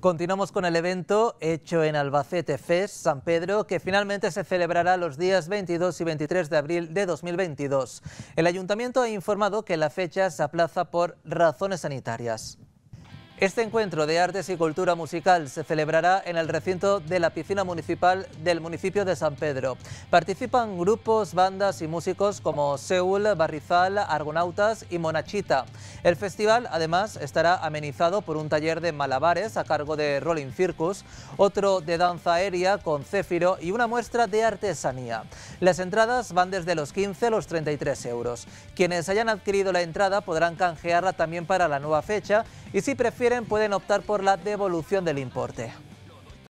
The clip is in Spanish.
Continuamos con el evento hecho en Albacete Fest San Pedro, que finalmente se celebrará los días 22 y 23 de abril de 2022. El ayuntamiento ha informado que la fecha se aplaza por razones sanitarias. Este encuentro de artes y cultura musical se celebrará en el recinto de la piscina municipal del municipio de San Pedro. Participan grupos, bandas y músicos como Seúl, Barrizal, Argonautas y Monachita. El festival, además, estará amenizado por un taller de malabares a cargo de Rolling Circus, otro de danza aérea con céfiro y una muestra de artesanía. Las entradas van desde los 15 a los 33 euros. Quienes hayan adquirido la entrada podrán canjearla también para la nueva fecha y si prefieren pueden optar por la devolución del importe.